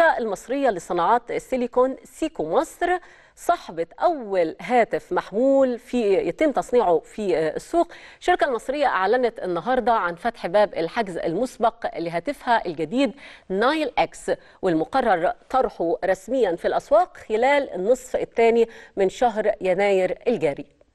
الشركة المصرية لصناعات السيليكون سيكو مصر صاحبة أول هاتف محمول في يتم تصنيعه في السوق الشركة المصرية أعلنت النهاردة عن فتح باب الحجز المسبق لهاتفها الجديد نايل إكس والمقرر طرحه رسميا في الأسواق خلال النصف الثاني من شهر يناير الجاري